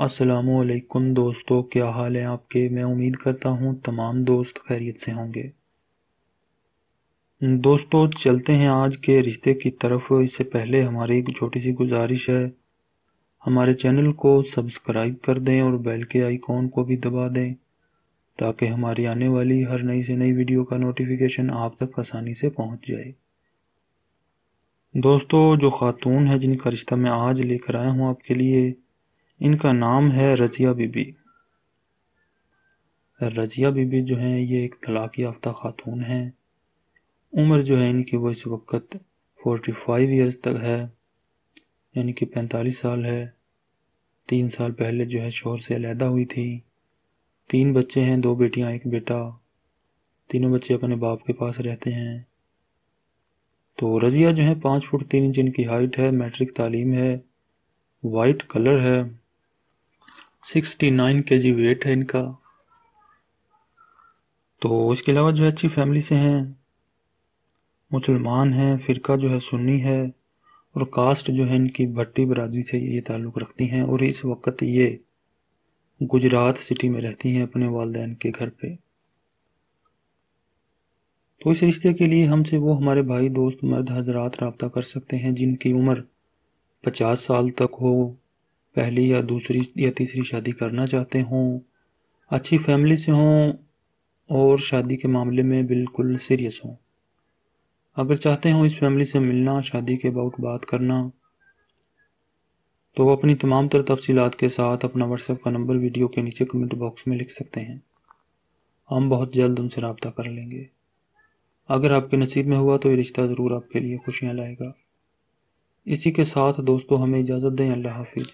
असलकुम दोस्तों क्या हाल है आपके मैं उम्मीद करता हूँ तमाम दोस्त खैरियत से होंगे दोस्तों चलते हैं आज के रिश्ते की तरफ इससे पहले हमारी एक छोटी सी गुजारिश है हमारे चैनल को सब्सक्राइब कर दें और बेल के आइकॉन को भी दबा दें ताकि हमारी आने वाली हर नई से नई वीडियो का नोटिफिकेशन आप तक आसानी से पहुँच जाए दोस्तों जो ख़ातून है जिनका रिश्ता मैं आज लेकर आया हूँ आपके लिए इनका नाम है रज़िया बीबी रज़िया बीबी जो हैं ये एक तलाक़ याफ्ता ख़ातून हैं उम्र जो है इनकी वो इस वक्त फोर्टी फाइव ईयर्स तक है यानी कि पैंतालीस साल है तीन साल पहले जो है शोर से अलहदा हुई थी तीन बच्चे हैं दो बेटियां एक बेटा तीनों बच्चे अपने बाप के पास रहते हैं तो रज़िया जो है पाँच फुट तीन इंच इनकी हाइट है मैट्रिक तालीम है वाइट कलर है sixty nine K G wait है इनका तो इसके अलावा जो है अच्छी फैमिली से हैं मुसलमान हैं फ़िरका जो है सुन्नी है और कास्ट जो है इनकी भट्टी बरादरी से ये ताल्लुक़ रखती हैं और इस वक्त ये गुजरात सिटी में रहती हैं अपने वालदेन के घर पे तो इस रिश्ते के लिए हमसे वो हमारे भाई दोस्त मर्द हजरात रबता कर सकते हैं जिनकी उम्र पचास साल तक हो पहली या दूसरी या तीसरी शादी करना चाहते हों अच्छी फैमिली से हों और शादी के मामले में बिल्कुल सीरियस हों अगर चाहते हों इस फैमिली से मिलना शादी के अबाउट बात करना तो अपनी तमाम तर तफसीत के साथ अपना व्हाट्सएप का नंबर वीडियो के नीचे कमेंट बॉक्स में लिख सकते हैं हम बहुत जल्द उनसे रबता कर लेंगे अगर आपके नसीब में हुआ तो ये रिश्ता ज़रूर आपके लिए खुशियाँ लाएगा इसी के साथ दोस्तों हमें इजाज़त दें अल्लाह हाफिज़